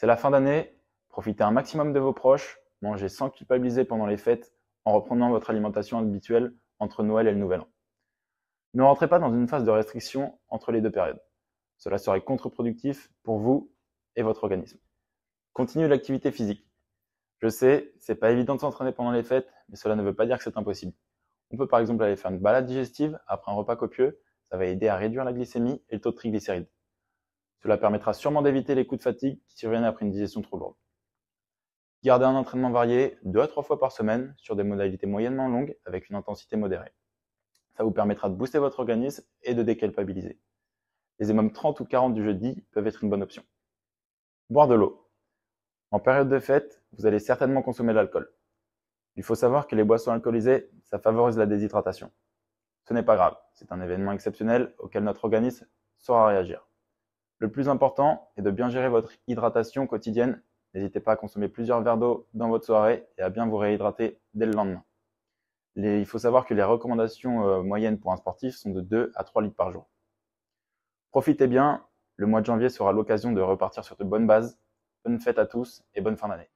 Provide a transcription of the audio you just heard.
C'est la fin d'année, profitez un maximum de vos proches, mangez sans culpabiliser pendant les fêtes en reprenant votre alimentation habituelle entre Noël et le Nouvel An. Ne rentrez pas dans une phase de restriction entre les deux périodes. Cela serait contre-productif pour vous et votre organisme. Continuez l'activité physique. Je sais, c'est pas évident de s'entraîner pendant les fêtes, mais cela ne veut pas dire que c'est impossible. On peut par exemple aller faire une balade digestive après un repas copieux, ça va aider à réduire la glycémie et le taux de triglycérides. Cela permettra sûrement d'éviter les coups de fatigue qui surviennent après une digestion trop lourde. Gardez un entraînement varié deux à trois fois par semaine sur des modalités moyennement longues avec une intensité modérée. Ça vous permettra de booster votre organisme et de décalpabiliser. Les EMOM 30 ou 40 du jeudi peuvent être une bonne option. Boire de l'eau. En période de fête, vous allez certainement consommer de l'alcool. Il faut savoir que les boissons alcoolisées, ça favorise la déshydratation. Ce n'est pas grave, c'est un événement exceptionnel auquel notre organisme saura réagir. Le plus important est de bien gérer votre hydratation quotidienne. N'hésitez pas à consommer plusieurs verres d'eau dans votre soirée et à bien vous réhydrater dès le lendemain. il faut savoir que les recommandations euh, moyennes pour un sportif sont de 2 à 3 litres par jour. Profitez bien, le mois de janvier sera l'occasion de repartir sur de bonnes bases. Bonne fête à tous et bonne fin d'année.